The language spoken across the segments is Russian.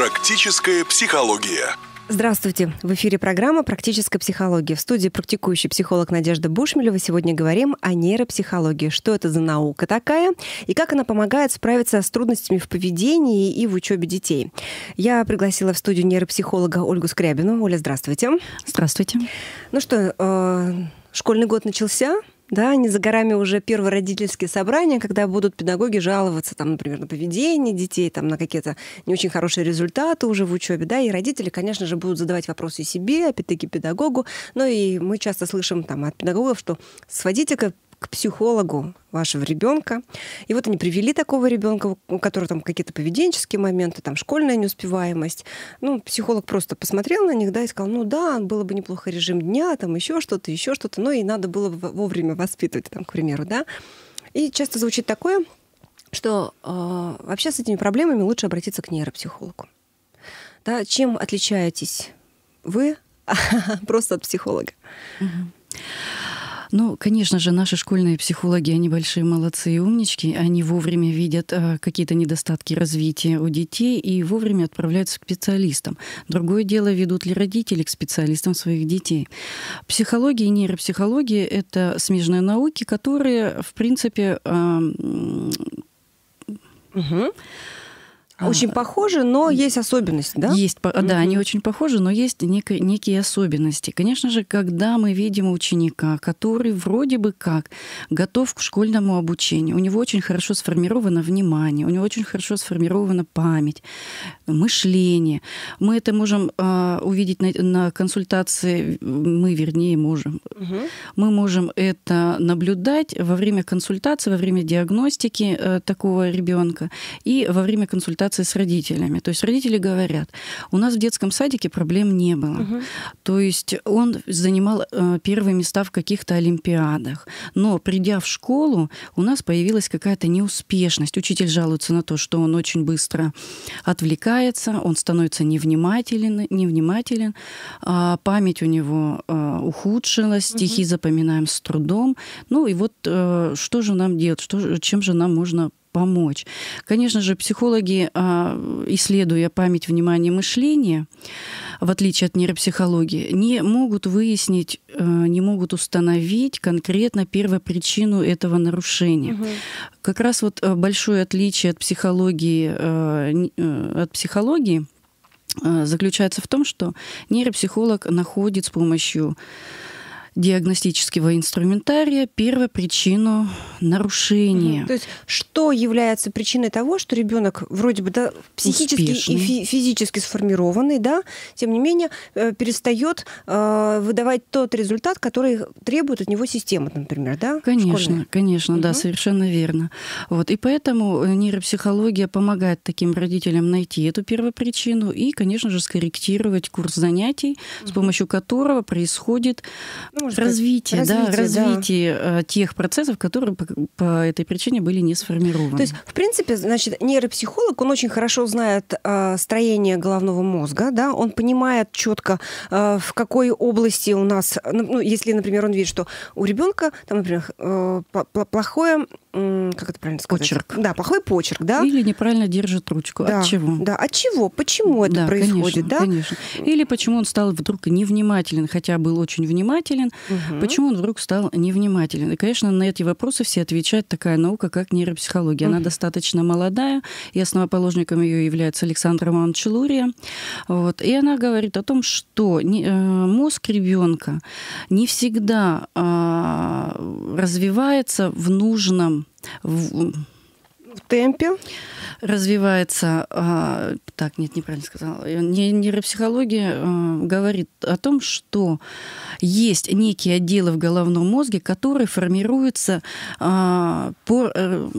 Практическая психология. Здравствуйте! В эфире программа «Практическая психология». В студии практикующий психолог Надежда Бушмелева. Сегодня говорим о нейропсихологии. Что это за наука такая и как она помогает справиться с трудностями в поведении и в учебе детей. Я пригласила в студию нейропсихолога Ольгу Скрябину. Оля, здравствуйте! Здравствуйте! Ну что, э, школьный год начался – да, не за горами уже первые родительские собрания, когда будут педагоги жаловаться, там, например, на поведение детей, там, на какие-то не очень хорошие результаты уже в учебе, да, и родители, конечно же, будут задавать вопросы себе, опять-таки педагогу, но и мы часто слышим там от педагогов, что сводите-ка к психологу вашего ребенка. И вот они привели такого ребенка, у которого там какие-то поведенческие моменты, там школьная неуспеваемость. Ну, психолог просто посмотрел на них, да, и сказал, ну да, было бы неплохо режим дня, там еще что-то, еще что-то, но и надо было вовремя воспитывать, там, к примеру, да. И часто звучит такое, что э, вообще с этими проблемами лучше обратиться к нейропсихологу. Да, чем отличаетесь вы просто от психолога? Угу. Ну, конечно же, наши школьные психологи, они большие молодцы и умнички. Они вовремя видят э, какие-то недостатки развития у детей и вовремя отправляются к специалистам. Другое дело, ведут ли родители к специалистам своих детей. Психология и нейропсихология — это смежные науки, которые, в принципе, э, Угу. А, э, очень похожи, но есть особенности, да? Есть, да, mm-hmm. они очень похожи, но есть некие, некие особенности. Конечно же, когда мы видим ученика, который вроде бы как готов к школьному обучению, у него очень хорошо сформировано внимание, у него очень хорошо сформирована память, мышление. Мы это можем а, увидеть на, на консультации, мы, вернее, можем. Mm-hmm. Мы можем это наблюдать во время консультации, во время диагностики э, такого ребенка и во время консультации консультации с родителями. То есть родители говорят, у нас в детском садике проблем не было. Угу. То есть он занимал э, первые места в каких-то олимпиадах. Но придя в школу, у нас появилась какая-то неуспешность. Учитель жалуется на то, что он очень быстро отвлекается, он становится невнимателен, невнимателен а память у него э, ухудшилась, стихи запоминаем с трудом. Ну и вот э, что же нам делать, что, чем же нам можно помочь. Конечно же, психологи, а, исследуя память, внимание, мышление, в отличие от нейропсихологии, не могут выяснить, э, не могут установить конкретно первопричину этого нарушения. Угу. Как раз вот э, большое отличие от психологии, э, от психологии заключается в том, что нейропсихолог находит с помощью диагностического инструментария первую причину нарушения. Угу. То есть что является причиной того, что ребенок вроде бы да, психически Успешный. и фи- физически сформированный, да, тем не менее э, перестает э, выдавать тот результат, который требует от него система, например, да? Конечно, школьная? конечно, угу. да, совершенно верно. Вот и поэтому э, нейропсихология помогает таким родителям найти эту первопричину и, конечно же, скорректировать курс занятий, угу. с помощью которого происходит ну, может развитие, быть? Да, развитие, развитие да. Э, тех процессов, которые по, по этой причине были не сформированы. То есть, в принципе, значит, нейропсихолог, он очень хорошо знает э, строение головного мозга, да, он понимает четко, э, в какой области у нас, ну, ну если, например, он видит, что у ребенка, там, например, э, плохое как это правильно сказать? Почерк. Да, плохой почерк, да. Или неправильно держит ручку. Да, от чего? Да, от чего? Почему это да, происходит, конечно, да? Конечно. Или почему он стал вдруг невнимателен, хотя был очень внимателен, угу. почему он вдруг стал невнимателен? И, конечно, на эти вопросы все отвечает такая наука, как нейропсихология. Угу. Она достаточно молодая, и основоположником ее является Александра Манчелурия. Вот. И она говорит о том, что э, мозг ребенка не всегда а, развивается в нужном в, в темпе. Развивается, а, так, нет, неправильно сказала, нейропсихология а, говорит о том, что есть некие отделы в головном мозге, которые формируются а, по, а,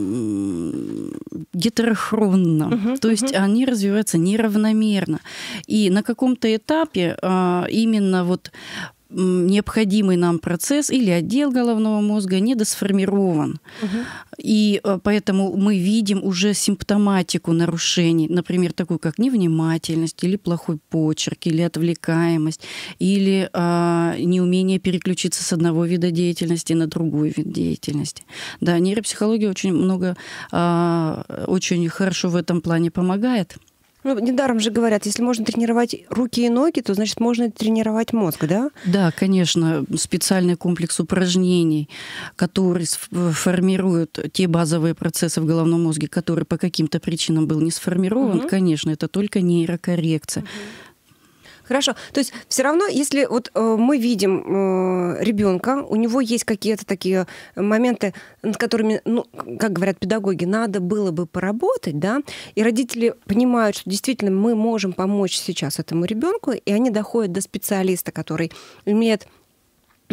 гетерохронно, угу, то есть угу. они развиваются неравномерно. И на каком-то этапе а, именно вот необходимый нам процесс или отдел головного мозга недосформирован. Угу. И э, поэтому мы видим уже симптоматику нарушений, например, такую как невнимательность или плохой почерк, или отвлекаемость, или а, неумение переключиться с одного вида деятельности на другой вид деятельности. Да, нейропсихология очень много, а, очень хорошо в этом плане помогает. Ну, недаром же говорят, если можно тренировать руки и ноги, то, значит, можно тренировать мозг, да? Да, конечно. Специальный комплекс упражнений, которые формируют те базовые процессы в головном мозге, которые по каким-то причинам был не сформирован, угу. конечно, это только нейрокоррекция. Угу. Хорошо. То есть все равно, если вот э, мы видим э, ребенка, у него есть какие-то такие моменты, над которыми, ну, как говорят педагоги, надо было бы поработать, да, и родители понимают, что действительно мы можем помочь сейчас этому ребенку, и они доходят до специалиста, который умеет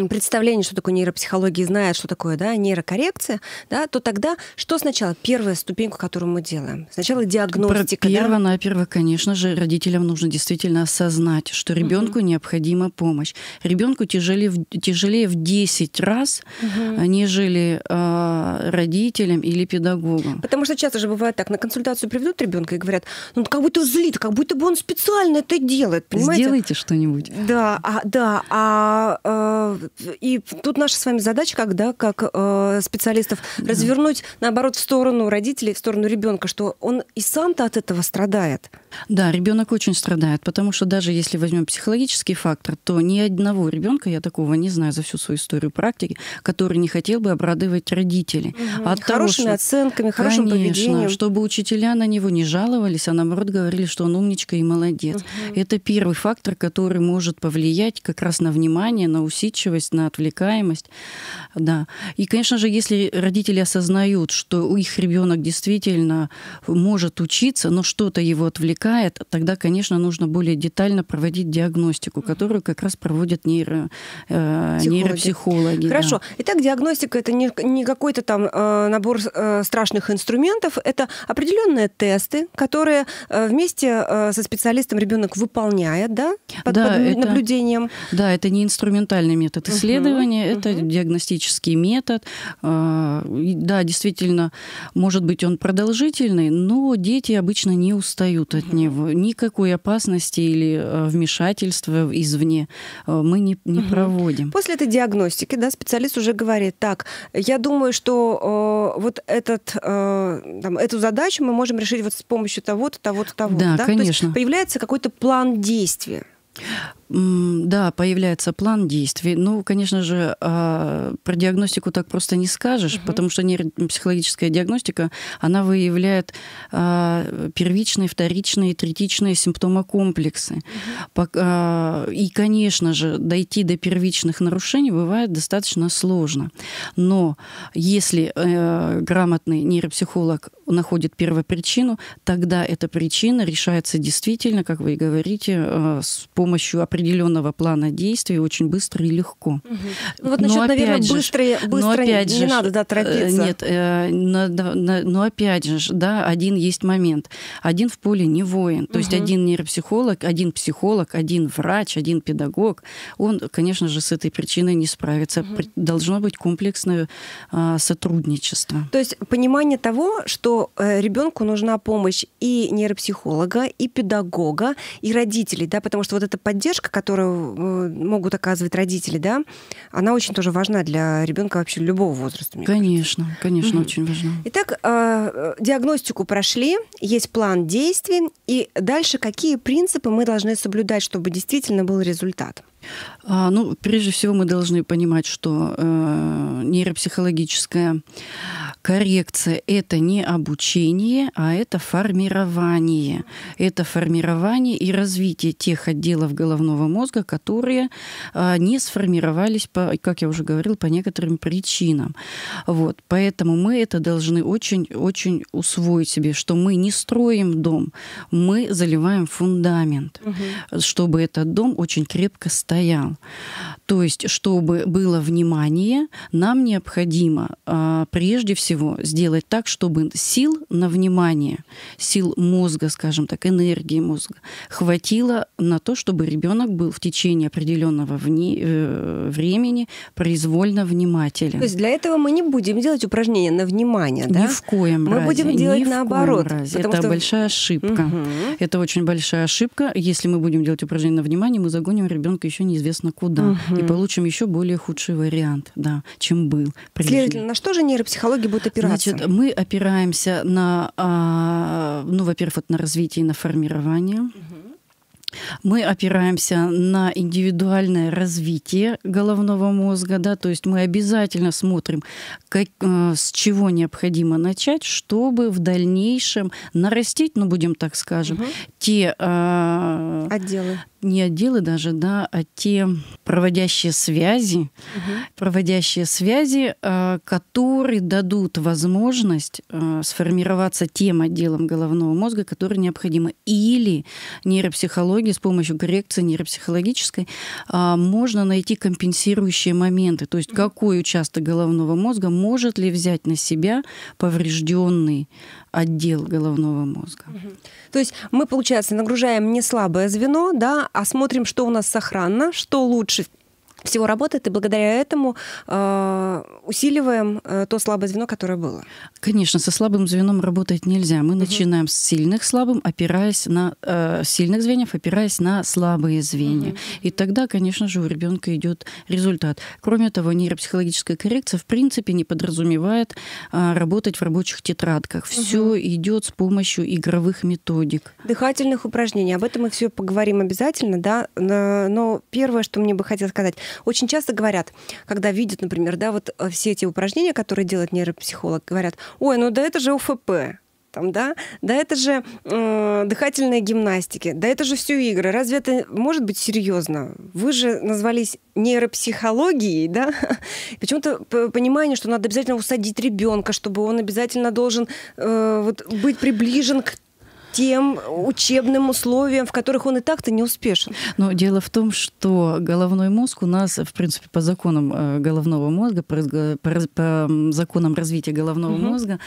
представление, что такое нейропсихология, знает, что такое да, нейрокоррекция, да, то тогда что сначала? Первая ступенька, которую мы делаем. Сначала диагностика. Первое, наперво да? конечно же, родителям нужно действительно осознать, что ребенку угу. необходима помощь. Ребенку тяжелее, тяжелее в 10 раз, угу. нежели э, родителям или педагогам. Потому что часто же бывает так, на консультацию приведут ребенка и говорят, ну как будто злит, как будто бы он специально это делает, понимаете? Сделайте что-нибудь. Да, а, да, а э, и тут наша с вами задача, когда как э, специалистов развернуть, наоборот, в сторону родителей, в сторону ребенка, что он и сам-то от этого страдает. Да, ребенок очень страдает, потому что даже если возьмем психологический фактор, то ни одного ребенка, я такого не знаю за всю свою историю практики, который не хотел бы обрадовать родителей. Угу. От Хорошими того, оценками, хорошим конечно, поведением. чтобы учителя на него не жаловались, а наоборот говорили, что он умничка и молодец. Угу. Это первый фактор, который может повлиять как раз на внимание, на усидчивость зависимость, на отвлекаемость. Да. И, конечно же, если родители осознают, что их ребенок действительно может учиться, но что-то его отвлекает, тогда, конечно, нужно более детально проводить диагностику, которую как раз проводят нейро, э, нейропсихологи. Хорошо. Да. Итак, диагностика это не, не какой-то там э, набор э, страшных инструментов, это определенные тесты, которые э, вместе э, со специалистом ребенок выполняет, да, под, да, под это, наблюдением. Да, это не инструментальный метод исследование исследования. Угу, это угу. диагностический метод. А, да, действительно, может быть, он продолжительный, но дети обычно не устают от угу. него. Никакой опасности или а, вмешательства извне а, мы не, не угу. проводим. После этой диагностики, да, специалист уже говорит, так, я думаю, что э, вот этот, э, там, эту задачу мы можем решить вот с помощью того-то, того-то, того-то. Да, да? конечно. То есть появляется какой-то план действия. Да, появляется план действий. Ну, конечно же, а, про диагностику так просто не скажешь, угу. потому что нейропсихологическая диагностика, она выявляет а, первичные, вторичные, третичные симптомокомплексы. Угу. И, конечно же, дойти до первичных нарушений бывает достаточно сложно. Но если э, грамотный нейропсихолог находит первопричину, тогда эта причина решается действительно, как вы и говорите, э, с помощью определенных определенного плана действий очень быстро и легко. Угу. Ну, вот насчет, но, наверное, же, быстро, быстро но опять не, же, не надо да, э, торопиться. Нет, э, но, но, но опять же, да, один есть момент. Один в поле не воин. То угу. есть один нейропсихолог, один психолог, один врач, один педагог. Он, конечно же, с этой причиной не справится. Угу. Должно быть комплексное э, сотрудничество. То есть понимание того, что э, ребенку нужна помощь и нейропсихолога, и педагога, и родителей, да, потому что вот эта поддержка, поддержка, которую э, могут оказывать родители, да, она очень тоже важна для ребенка вообще любого возраста. Конечно, кажется. конечно, угу. очень важна. Итак, э, э, диагностику прошли, есть план действий, и дальше какие принципы мы должны соблюдать, чтобы действительно был результат? А, ну, прежде всего, мы должны понимать, что э, нейропсихологическая коррекция – это не обучение, а это формирование. Это формирование и развитие тех отделов головного мозга, которые а, не сформировались, по, как я уже говорил, по некоторым причинам. Вот. Поэтому мы это должны очень-очень усвоить себе, что мы не строим дом, мы заливаем фундамент, угу. чтобы этот дом очень крепко стоял. То есть, чтобы было внимание, нам необходимо а, прежде всего сделать так, чтобы сил на внимание, сил мозга, скажем так, энергии мозга хватило на то, чтобы ребенок был в течение определенного вне, э, времени произвольно внимателен. То есть для этого мы не будем делать упражнения на внимание, да? Ни в коем мы разе. Мы будем делать ни наоборот. В коем разе. Это что... большая ошибка. Угу. Это очень большая ошибка. Если мы будем делать упражнения на внимание, мы загоним ребенка еще неизвестно неизвестно куда. Угу. И получим еще более худший вариант, да, чем был. Следовательно, на что же нейропсихология будет опираться? Значит, мы опираемся на, а, ну, во-первых, вот на развитие и на формирование. Мы опираемся на индивидуальное развитие головного мозга, да, то есть мы обязательно смотрим, как, э, с чего необходимо начать, чтобы в дальнейшем нарастить, ну будем так скажем, угу. те э, отделы не отделы даже, да, а те проводящие связи, угу. проводящие связи, э, которые дадут возможность э, сформироваться тем отделам головного мозга, которые необходимо. Или нейропсихологии с помощью коррекции нейропсихологической э, можно найти компенсирующие моменты, то есть какой участок головного мозга может ли взять на себя поврежденный отдел головного мозга. Угу. То есть мы, получается, нагружаем не слабое звено, да, а смотрим, что у нас сохранно, что лучше всего работает, и благодаря этому э, усиливаем э, то слабое звено, которое было. Конечно, со слабым звеном работать нельзя. Мы угу. начинаем с сильных слабым, опираясь на э, сильных звеньев, опираясь на слабые звенья. Угу. И тогда, конечно же, у ребенка идет результат. Кроме того, нейропсихологическая коррекция в принципе не подразумевает э, работать в рабочих тетрадках. Все угу. идет с помощью игровых методик. Дыхательных упражнений. Об этом мы все поговорим обязательно, да. Но первое, что мне бы хотелось сказать, очень часто говорят, когда видят, например, да, вот э, все эти упражнения, которые делает нейропсихолог, говорят, ой, ну да это же УФП, там, да, да это же э, дыхательные гимнастики, да это же все игры. Разве это может быть серьезно? Вы же назвались нейропсихологией, да? Почему-то понимание, что надо обязательно усадить ребенка, чтобы он обязательно должен э, вот, быть приближен к тем учебным условиям, в которых он и так-то не успешен. Но дело в том, что головной мозг у нас, в принципе, по законам э, головного мозга, по, по законам развития головного угу. мозга,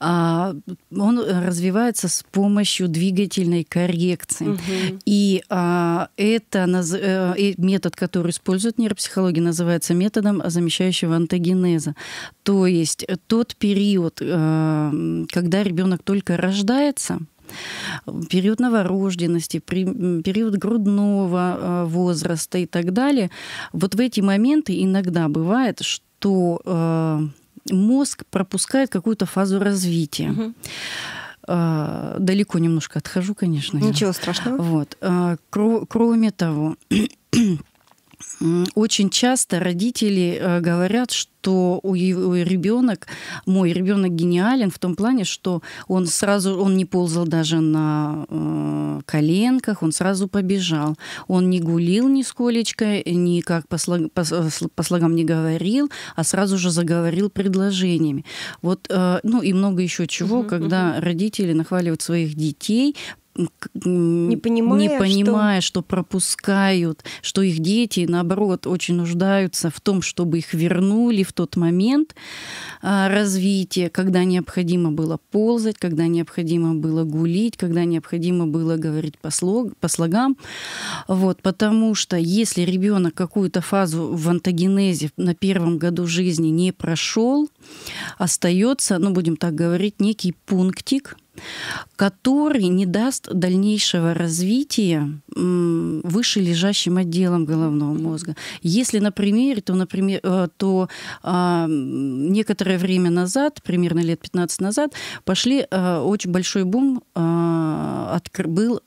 а, он развивается с помощью двигательной коррекции. Угу. И а, это э, метод, который используют нейропсихологи, называется методом замещающего антогенеза. То есть тот период, э, когда ребенок только рождается, период новорожденности, период грудного э, возраста и так далее. Вот в эти моменты иногда бывает, что э, мозг пропускает какую-то фазу развития. Э, далеко немножко отхожу, конечно. Ничего я. страшного. Вот. Кроме того, очень часто родители э, говорят, что у ребенок, мой ребенок гениален в том плане, что он сразу, он не ползал даже на э, коленках, он сразу побежал, он не гулил ни ни как по, слог, по, э, по слогам не говорил, а сразу же заговорил предложениями. Вот, ну и много еще чего, угу, когда угу. родители нахваливают своих детей, не понимая, не понимая что... что пропускают, что их дети, наоборот, очень нуждаются в том, чтобы их вернули в тот момент а, развития, когда необходимо было ползать, когда необходимо было гулить, когда необходимо было говорить по, слог, по слогам. Вот, потому что если ребенок какую-то фазу в антогенезе на первом году жизни не прошел, остается, ну будем так говорить, некий пунктик, который не даст дальнейшего развития выше лежащим отделам головного мозга. Если на примере, то, например, э, то а, некоторое время назад, примерно лет 15 назад, пошли а, очень большой бум а, откр- был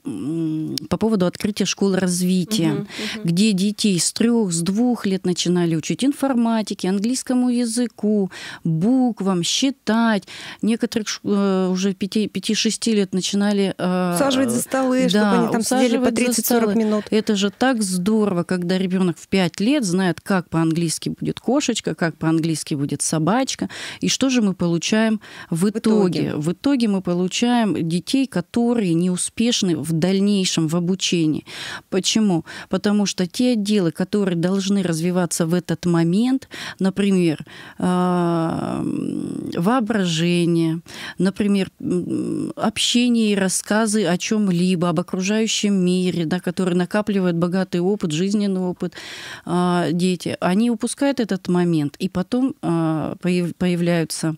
по поводу открытия школ развития, угу, угу. где детей с трех, с двух лет начинали учить информатике, английскому языку, буквам, считать. Некоторых уже пяти 5-6 лет начинали... Э, усаживать за столы, да, э, чтобы они там сидели по 30-40 минут. Это же так здорово, когда ребенок в 5 лет знает, как по-английски будет кошечка, как по-английски будет собачка. И что же мы получаем в итоге? В итоге, в итоге мы получаем детей, которые неуспешны в дальнейшем в обучении. Почему? Потому что те отделы, которые должны развиваться в этот момент, например, э, воображение, например, общение и рассказы о чем-либо, об окружающем мире, да, который накапливает богатый опыт, жизненный опыт, э, дети, они упускают этот момент, и потом э, появляются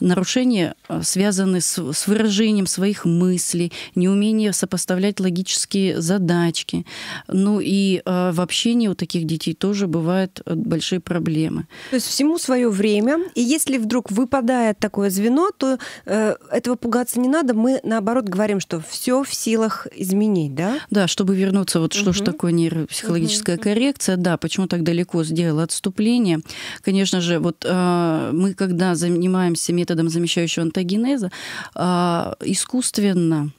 нарушения, а, связанные с, с выражением своих мыслей, неумение сопоставлять логические задачки. Ну и э, в общении у таких детей тоже бывают э, большие проблемы. То есть всему свое время, и если вдруг выпадает такое звено, то э, этого пугаться радоваться не надо, мы наоборот говорим, что все в силах изменить, да? Да, чтобы вернуться, вот что угу. же такое нейропсихологическая угу. коррекция, да, почему так далеко сделала отступление. Конечно же, вот э, мы, когда занимаемся методом замещающего антогенеза, э, а, искусственно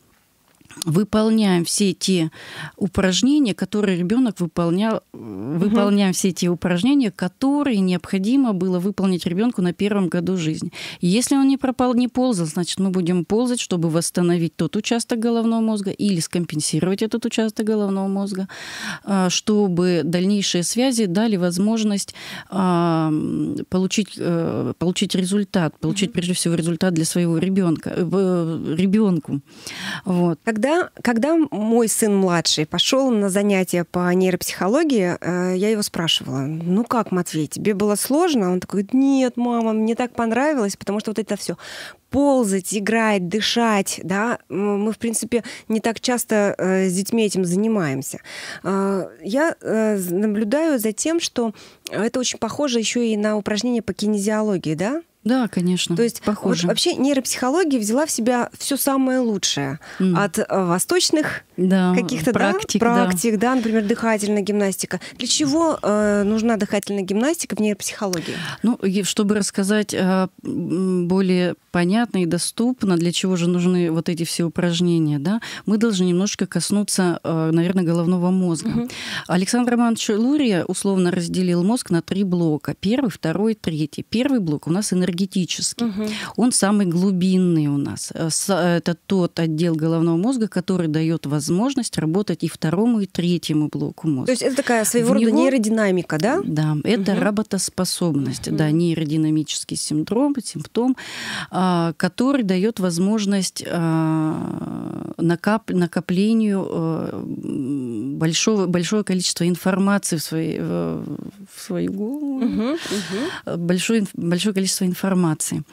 выполняем все те упражнения, которые ребенок выполнял, угу. выполняем все те упражнения, которые необходимо было выполнить ребенку на первом году жизни. Если он не пропал, не ползал, значит, мы будем ползать, чтобы восстановить тот участок головного мозга или скомпенсировать этот участок головного мозга, а, чтобы дальнейшие связи дали возможность а, получить, э, получить результат, получить угу. прежде всего результат для своего ребенка, э, э, ребенку. Вот. Когда когда, когда мой сын младший пошел на занятия по нейропсихологии, э, я его спрашивала, ну как, Матвей, тебе было сложно? Он такой, нет, мама, мне так понравилось, потому что вот это все ползать, играть, дышать, да, мы, в принципе, не так часто э, с детьми этим занимаемся. Э, я наблюдаю за тем, что это очень похоже еще и на упражнения по кинезиологии, да, да, конечно. То есть Похоже. Вот вообще нейропсихология взяла в себя все самое лучшее mm. от э, восточных да, каких-то практик, да, практик да. да, например, дыхательная гимнастика. Для чего э, нужна дыхательная гимнастика в нейропсихологии? Ну, чтобы рассказать э, более понятно и доступно, для чего же нужны вот эти все упражнения, да, мы должны немножко коснуться, э, наверное, головного мозга. Mm-hmm. Александр Романович Лурия условно разделил мозг на три блока. Первый, второй, третий. Первый блок у нас энергетический энергетический. Угу. Он самый глубинный у нас. Э, э, это тот отдел головного мозга, который дает возможность работать и второму, и третьему блоку мозга. То есть это такая своего рода него... нейродинамика, да? Да, это угу. работоспособность, угу. да, нейродинамический синдром, симптом, а, который дает возможность а, накап... накоплению э, большого, большое количество информации в, своей, в свою голову, Угу. Большое, большое количество информации трансформации.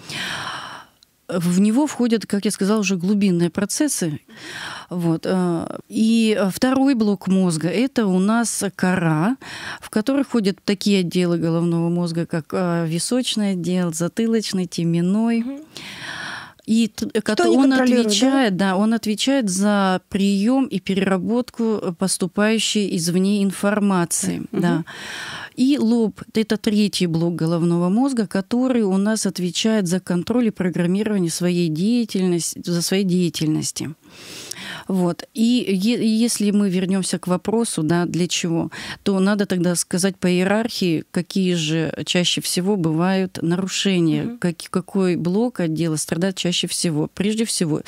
В него входят, как я сказала, уже глубинные процессы. Вот. Э, и второй блок мозга – это у нас кора, в которой входят такие отделы головного мозга, как э, височный отдел, затылочный, теменной. Mm-hmm и э, Кто он отвечает, да? да, он отвечает за прием и переработку э, поступающей извне информации, да. да. И лоб – это третий блок головного мозга, который у нас отвечает за контроль и программирование своей деятельности, за своей деятельности. Вот. И если мы вернемся к вопросу, да, для чего, то надо тогда сказать по иерархии, какие же чаще всего бывают нарушения, mm как, какой блок отдела страдает чаще всего. Прежде всего,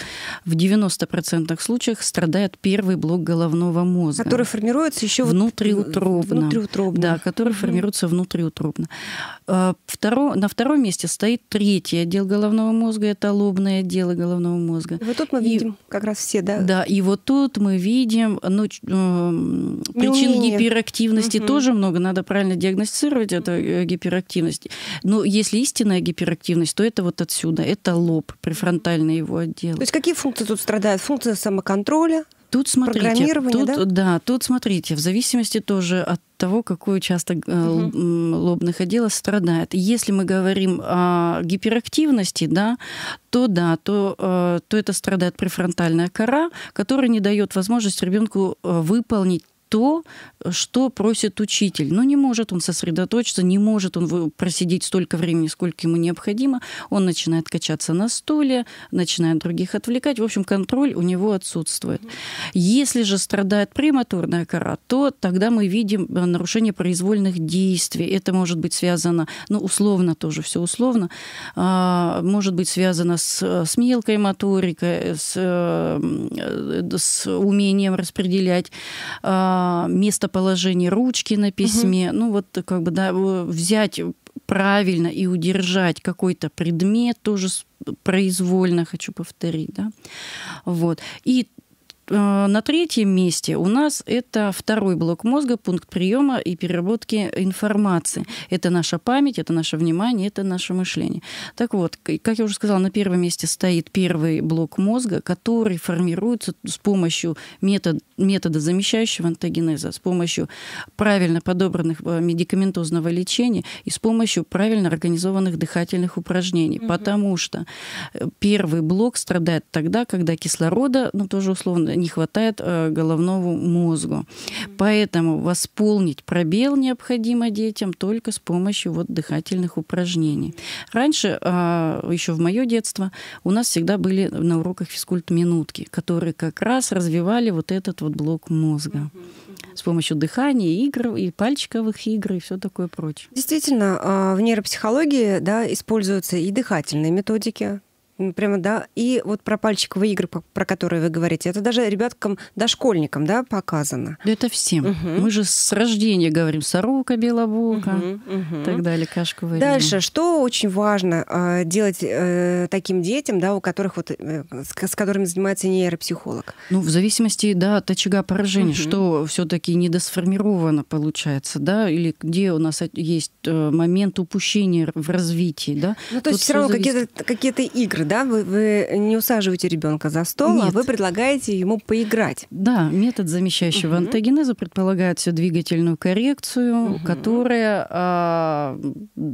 в 90% случаях страдает первый блок головного мозга. Который формируется еще внутриутробно. Э, внутриутробно. Да, который mm формируется внутриутробно. А, второ, на втором месте стоит третий отдел головного мозга, это лобное отделы головного мозга. И вот тут мы и, видим как раз все, да? Да, а, и вот тут мы видим, ну, ну причин Неумение. гиперактивности угу. тоже много, надо правильно диагностировать это э, гиперактивность. Но если истинная гиперактивность, то это вот отсюда, это лоб, префронтальный его отдел. То есть какие функции тут страдают? Функция самоконтроля, Тут смотрите, тут, да? да, тут смотрите, в зависимости тоже от того, какой участок угу. Э, лобных отделов страдает. Если мы говорим о гиперактивности, да, то да, то, э, то это страдает префронтальная кора, которая не дает возможность ребенку э, выполнить то, что просит учитель. Но ну, не может он сосредоточиться, не может он просидеть столько времени, сколько ему необходимо. Он начинает качаться на стуле, начинает других отвлекать. В общем, контроль у него отсутствует. Если же страдает премоторная кора, то тогда мы видим э, нарушение произвольных действий. Это может быть связано, ну, условно тоже, все условно, а, может быть связано с, э, с мелкой моторикой, с, э, с умением распределять а, а, местоположение ручки на письме, угу. ну вот как бы да, взять правильно и удержать какой-то предмет тоже произвольно, хочу повторить, да, вот. И Э, на третьем месте у нас это второй блок мозга, пункт приема и переработки информации. Это наша память, это наше внимание, это наше мышление. Так вот, как я уже сказала, на первом месте стоит первый блок мозга, который формируется с помощью метод, метода замещающего антогенеза, с помощью правильно подобранных э, медикаментозного лечения и с помощью правильно организованных дыхательных упражнений. Угу. Потому что э, первый блок страдает тогда, когда кислорода, ну тоже условно не хватает э, головному мозгу. Поэтому восполнить пробел необходимо детям только с помощью вот дыхательных упражнений. Раньше, а, еще в мое детство, у нас всегда были на уроках физкульт минутки, которые как раз развивали вот этот вот блок мозга с помощью дыхания, игр, и пальчиковых игр, и все такое прочее. Действительно, а, в нейропсихологии да, используются и дыхательные методики, Прямо, да. И вот про пальчиковые игры, про которые вы говорите, это даже ребяткам, дошкольникам, да, показано. Да это всем. Угу. Мы же с рождения говорим сорока, белобока, угу, угу. так далее, кашка варенье. Дальше, что очень важно э, делать э, таким детям, да, у которых вот, э, с, с которыми занимается нейропсихолог? Ну, в зависимости, да, от очага поражения, угу. что все таки недосформировано получается, да, или где у нас есть э, момент упущения в развитии, да. Ну, то есть все равно зависит... какие-то какие то игры же, да? Вы, вы не усаживаете ребенка за стол, Нет. а вы предлагаете ему поиграть. Да, метод замещающего угу. антогенеза предполагает всю двигательную коррекцию, угу. которая а,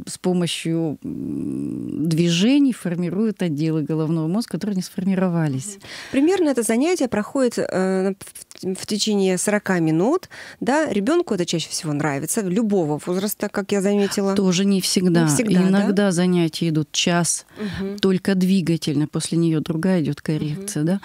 с помощью движений формирует отделы головного мозга, которые не сформировались. Угу. Примерно это занятие проходит э, в, в течение 40 минут. Да? Ребенку это чаще всего нравится, любого возраста, как я заметила. Тоже не всегда. Не всегда Иногда да? занятия идут час, угу. только двигатель двигательно, после нее другая идет коррекция, угу. Uh да,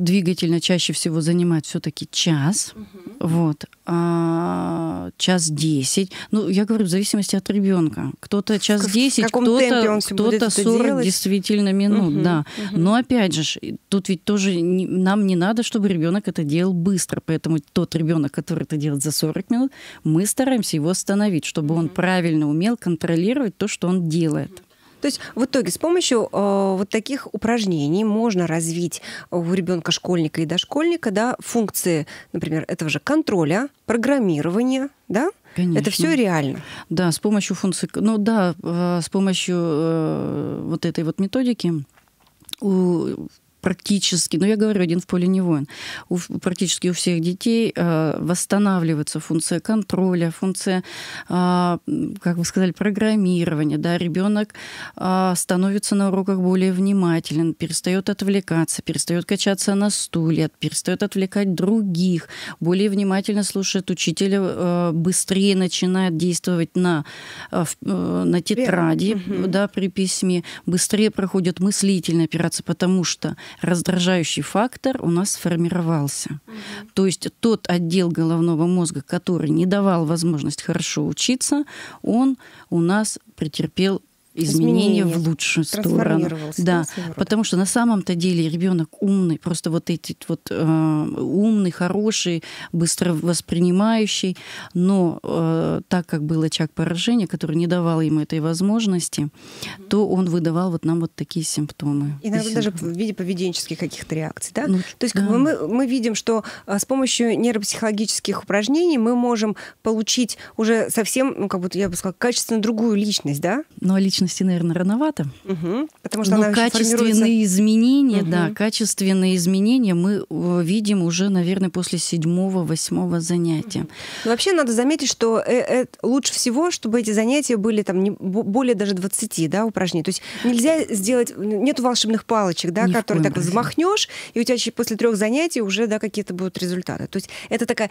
двигательно чаще всего занимает все-таки час, угу. Uh вот, а, час десять. Ну, я говорю, в зависимости от ребенка. Кто-то час десять, кто-то кто-то 40 действительно минут, угу. да. Угу. Но опять же, тут ведь тоже не, нам не надо, чтобы ребенок это делал быстро, поэтому тот ребенок, который это делает за 40 минут, мы стараемся его остановить, чтобы угу. он правильно умел контролировать то, что он делает. То есть в итоге с помощью э, вот таких упражнений можно развить у ребенка школьника и дошкольника да, функции, например, этого же контроля, программирования, да? Конечно. Это все реально. Да, с помощью функций, ну да, э, с помощью э, вот этой вот методики у практически, ну я говорю, один в поле не воин, у, практически у всех детей э, восстанавливается функция контроля, функция, э, как вы сказали, программирования, да, ребенок э, становится на уроках более внимателен, перестает отвлекаться, перестает качаться на стуле, перестает отвлекать других, более внимательно слушает учителя, э, быстрее начинает действовать на, э, э на тетради, Верно. да, при письме, быстрее проходит мыслительная операция, потому что раздражающий фактор у нас сформировался. Угу. То есть тот отдел головного мозга, который не давал возможность хорошо учиться, он у нас претерпел изменения, в лучшую сторону. Да, потому что на самом-то деле ребенок умный, просто вот эти вот э, умный, хороший, быстро воспринимающий, но э, так как был очаг поражения, который не давал ему этой возможности, mm-hmm. то он выдавал вот нам вот такие симптомы. Иногда и даже в виде поведенческих каких-то реакций, да? Ну, то есть да. Как бы мы, мы видим, что а, с помощью нейропсихологических упражнений мы можем получить уже совсем, ну, как будто я бы сказала, качественно другую личность, да? Ну, а личность ответственности, наверное, рановато. Угу, потому что Но она качественные изменения, угу. да, качественные изменения мы э, видим уже, наверное, после седьмого, восьмого занятия. Но вообще надо заметить, что э, э, лучше всего, чтобы эти занятия были там не, более даже 20 да, упражнений. То есть нельзя сделать, нет волшебных палочек, да, которые так взмахнешь, и у тебя после трех занятий уже да, какие-то будут результаты. То есть это такая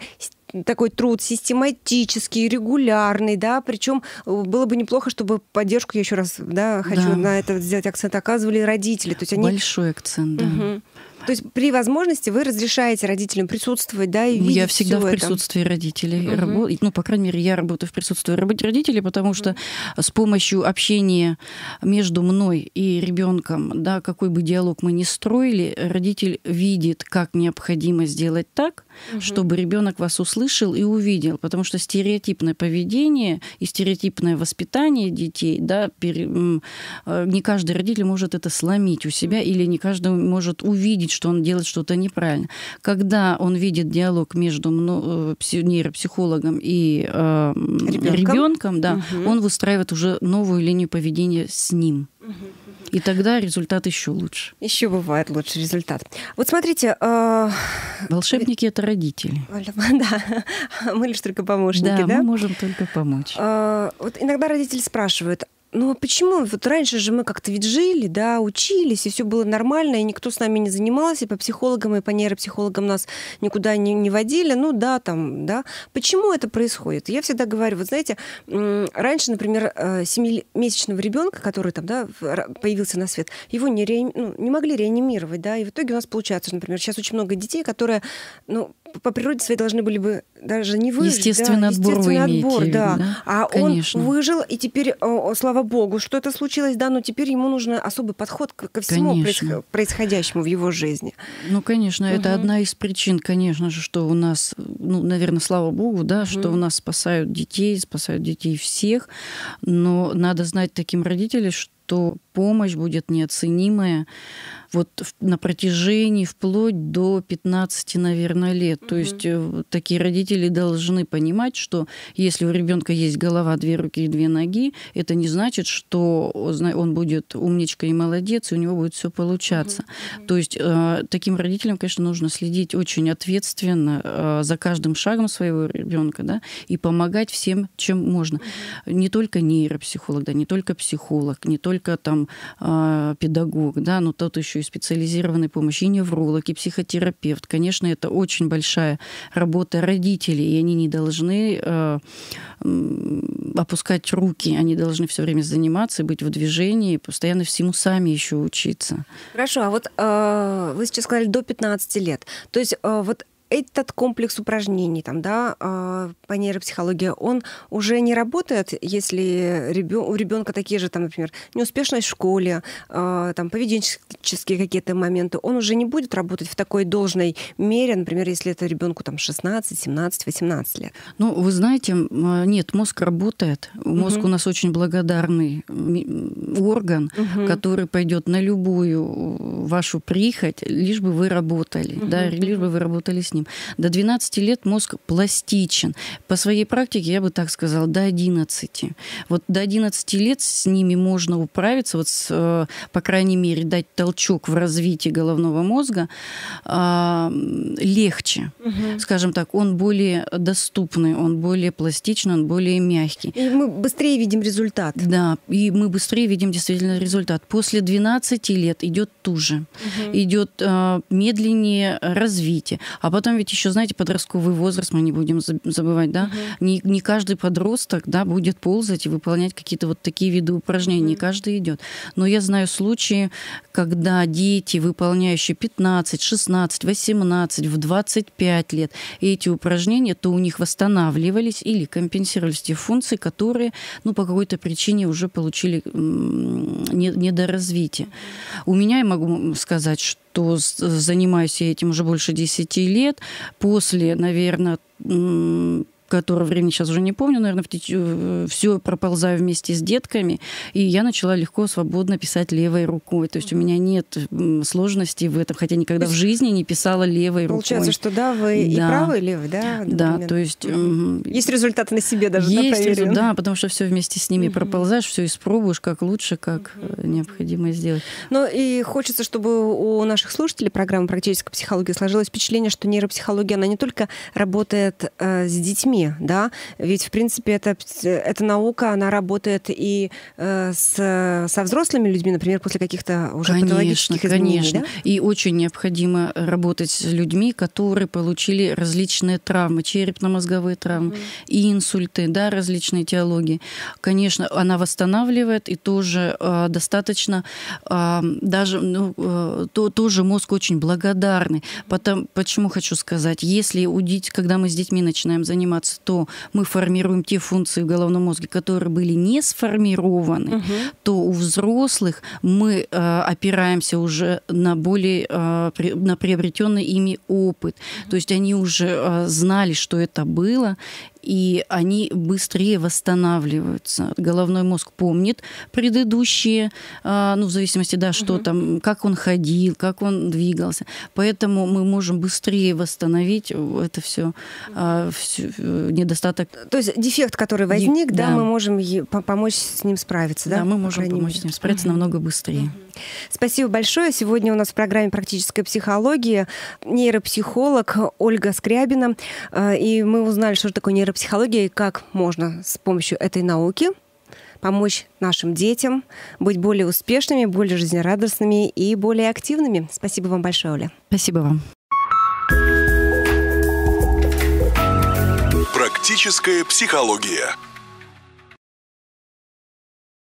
такой труд систематический, регулярный, да, причем э, было бы неплохо, чтобы поддержку, я еще раз, да, хочу да. на это сделать акцент, оказывали родители. То есть они... Большой акцент, да. Угу. То есть при возможности вы разрешаете родителям присутствовать, да, и ну, видеть Я всегда в присутствии это. родителей. Угу. Рабо... Ну, по крайней мере, я работаю в присутствии родителей, потому что угу. с помощью общения между мной и ребенком, да, какой бы диалог мы ни строили, родитель видит, как необходимо сделать так, угу. чтобы ребенок вас услышал и увидел. Потому что стереотипное поведение и стереотипное воспитание детей, да, пере... Э, не каждый родитель может это сломить у себя, угу. или не каждый может увидеть, что он делает что-то неправильно. Когда он видит диалог между э, нейропсихологом и э, эм, ребенком, да, угу. он выстраивает уже новую линию поведения с ним. И тогда результат еще лучше. Еще бывает лучше результат. Вот смотрите. Э... Волшебники это родители. Да, мы лишь только помощники. Да, да? мы можем только помочь. Э, вот иногда родители спрашивают, ну а почему? Вот раньше же мы как-то ведь жили, да, учились, и все было нормально, и никто с нами не занимался, и по психологам, и по нейропсихологам нас никуда не, не водили. Ну да, там, да. Почему это происходит? Я всегда говорю, вот знаете, раньше, например, э, семимесячного ребенка, который там, да, появился на свет, его не, ре... ну, не могли реанимировать, да, и в итоге у нас получается, например, сейчас очень много детей, которые, ну, по природе своей должны были бы даже не выжить. Естественно, да, отбор естественно, вы отбор, виду, да. да. А Конечно. он выжил, и теперь, о, слава богу, что это случилось, да, но теперь ему нужен особый подход ко всему конечно. происходящему в его жизни. Ну, конечно, угу. это одна из причин, конечно же, что у нас, ну, наверное, слава богу, да, угу. что у нас спасают детей, спасают детей всех, но надо знать таким родителям, что помощь будет неоценимая вот на протяжении вплоть до 15, наверное, лет. Угу. То есть э, такие родители должны понимать, что если у ребенка есть голова, две руки и две ноги, это не значит, что он будет умничка и молодец, и у него будет все получаться. Угу. То есть э, таким родителям, конечно, нужно следить очень ответственно э, за каждым шагом своего ребенка, да, и помогать всем, чем можно. Угу. Не только нейропсихолог, да, не только психолог, не только там э, педагог, да, но тут еще и специализированной помощь и невролог, и психотерапевт. Конечно, это очень большая работа родителей, и они не должны э, опускать руки, они должны все время заниматься, быть в движении, постоянно всему сами еще учиться. Хорошо, а вот э, вы сейчас сказали до 15 лет. То есть э, вот этот комплекс упражнений там, да, а, по нейропсихологии, он уже не работает, если у ребенка такие же, там, например, неуспешность в школе, а, там, поведенческие какие-то моменты, он уже не будет работать в такой должной мере, например, если это ребенку там 16, 17, 18 лет. Ну, вы знаете, а, нет, мозг работает. Мозг угу. у нас очень благодарный орган, угу. который пойдет на любую вашу прихоть, лишь бы вы работали, угу. да, лишь бы вы работали с ним ним. До 12 лет мозг пластичен. По своей практике я бы так сказала, до 11. Вот до 11 лет с ними можно управиться, вот с, э, по крайней мере, дать толчок в развитии головного мозга э, легче. Угу. Скажем так, он более доступный, он более пластичный, он более мягкий. И мы быстрее видим результат. Да, и мы быстрее видим действительно результат. После 12 лет идет туже, угу. идет э, медленнее развитие, а потом потом ведь еще, знаете, подростковый возраст мы не будем забывать, да? Угу. Не, не каждый подросток, да, будет ползать и выполнять какие-то вот такие виды упражнений. Угу. Не каждый идет. Но я знаю случаи, когда дети, выполняющие 15, 16, 18, в 25 лет, эти упражнения, то у них восстанавливались или компенсировались те функции, которые, ну, по какой-то причине уже получили недоразвитие. У меня, я могу сказать, что что занимаюсь я этим уже больше 10 лет. После, наверное, которого времени сейчас уже не помню, наверное, в теч... Э, все проползаю вместе с детками, и я начала легко, свободно писать левой рукой. То есть у меня нет сложностей в этом, хотя никогда в жизни не писала левой получается, рукой. Получается, что да, вы да. и правый, и левый, да? Да, то есть... Есть результаты на себе даже, есть, да, резу... да, потому что все вместе с ними угу. проползаешь, все испробуешь, как лучше, как угу. необходимо сделать. Ну и хочется, чтобы у наших слушателей программы практической психологии сложилось впечатление, что нейропсихология, она не только работает э, с детьми, стране, да, ведь, в принципе, это, эта наука, она работает и э, с, со взрослыми людьми, например, после каких-то уже конечно, патологических изменений, конечно. Да? И очень необходимо работать с людьми, которые получили различные травмы, черепно-мозговые травмы mm и инсульты, да, различные теологии. Конечно, она восстанавливает и тоже э, достаточно э, даже ну, э, то, тоже мозг очень благодарный. Потом, почему хочу сказать, если у детей, когда мы с детьми начинаем заниматься меняются, то мы формируем те функции в головном мозге, которые были не сформированы, угу. то у взрослых мы э, опираемся уже на более э, при, на приобретенный ими опыт. Угу. То есть они уже э, знали, что это было, и они быстрее восстанавливаются. Головной мозг помнит предыдущие, а, ну, в зависимости, да, что угу. там, как он ходил, как он двигался. Поэтому мы можем быстрее восстановить это все, а, все э, недостаток. То есть дефект, который возник, да, да мы можем помочь с ним справиться, да? Да, мы можем По помочь мере. с ним справиться угу. намного быстрее. Спасибо большое. Сегодня у нас в программе «Практическая психология» нейропсихолог Ольга Скрябина. Э, и мы узнали, что такое нейропсихология нейропсихологией, как можно с помощью этой науки помочь нашим детям быть более успешными, более жизнерадостными и более активными. Спасибо вам большое, Оля. Спасибо вам. Практическая психология.